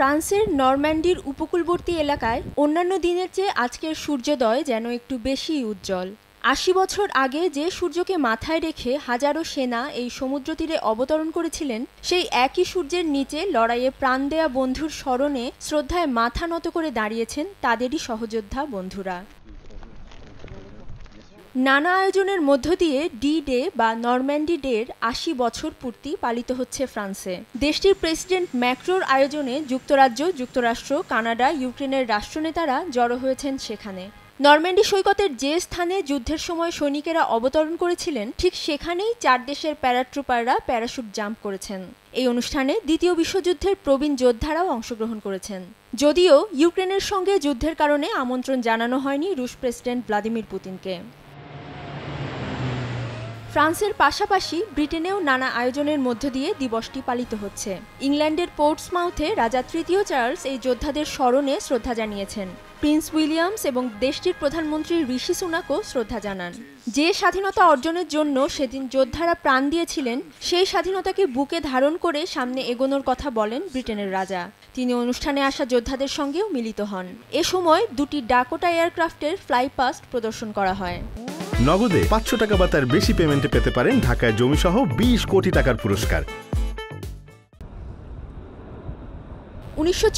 ফ্রান্সের নরম্যান্ডির উপকূলবর্তী এলাকায় অন্যান্য দিনের চেয়ে আজকের সূর্যোদয় যেন একটু বেশি উজ্জ্বল আশি বছর আগে যে সূর্যকে মাথায় রেখে হাজারো সেনা এই সমুদ্র তীরে অবতরণ করেছিলেন সেই একই সূর্যের নিচে লড়াইয়ে প্রাণ দেয়া বন্ধুর স্মরণে শ্রদ্ধায় মাথা নত করে দাঁড়িয়েছেন তাদেরই সহযোদ্ধা বন্ধুরা নানা আয়োজনের মধ্য দিয়ে ডি ডে বা নর্ম্যান্ডি ডের আশি বছর পূর্তি পালিত হচ্ছে ফ্রান্সে দেশটির প্রেসিডেন্ট ম্যাক্রোর আয়োজনে যুক্তরাজ্য যুক্তরাষ্ট্র কানাডা ইউক্রেনের রাষ্ট্রনেতারা জড়ো হয়েছেন সেখানে নর্ম্যান্ডি সৈকতের যে স্থানে যুদ্ধের সময় সৈনিকেরা অবতরণ করেছিলেন ঠিক সেখানেই চার দেশের প্যারাট্রুপাররা প্যারাশুট জাম্প করেছেন এই অনুষ্ঠানে দ্বিতীয় বিশ্বযুদ্ধের প্রবীণ যোদ্ধারাও অংশগ্রহণ করেছেন যদিও ইউক্রেনের সঙ্গে যুদ্ধের কারণে আমন্ত্রণ জানানো হয়নি রুশ প্রেসিডেন্ট ভ্লাদিমির পুতিনকে ফ্রান্সের পাশাপাশি ব্রিটেনেও নানা আয়োজনের মধ্য দিয়ে দিবসটি পালিত হচ্ছে ইংল্যান্ডের পোর্টসমাউথে রাজা তৃতীয় চার্লস এই যোদ্ধাদের স্মরণে শ্রদ্ধা জানিয়েছেন প্রিন্স উইলিয়ামস এবং দেশটির প্রধানমন্ত্রী ঋষি সুনাকও শ্রদ্ধা জানান যে স্বাধীনতা অর্জনের জন্য সেদিন যোদ্ধারা প্রাণ দিয়েছিলেন সেই স্বাধীনতাকে বুকে ধারণ করে সামনে এগোনোর কথা বলেন ব্রিটেনের রাজা তিনি অনুষ্ঠানে আসা যোদ্ধাদের সঙ্গেও মিলিত হন এ সময় দুটি ডাকোটা এয়ারক্রাফটের ফ্লাইপাস্ট প্রদর্শন করা হয় নগদে পাঁচশো টাকা বা তার বেশি পেমেন্টে পেতে পারেন ঢাকায় জমিসহ বিশ কোটি টাকার পুরস্কার উনিশশো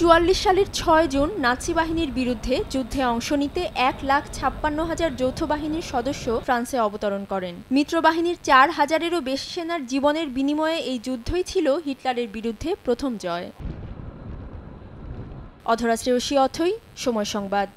সালের ছয় জুন নাচি বাহিনীর বিরুদ্ধে যুদ্ধে অংশ নিতে এক লাখ ছাপ্পান্ন হাজার যৌথ বাহিনীর সদস্য ফ্রান্সে অবতরণ করেন মিত্রবাহিনীর চার হাজারেরও বেশি সেনার জীবনের বিনিময়ে এই যুদ্ধই ছিল হিটলারের বিরুদ্ধে প্রথম জয় অধরাশ্রেয়সী অথই সময় সংবাদ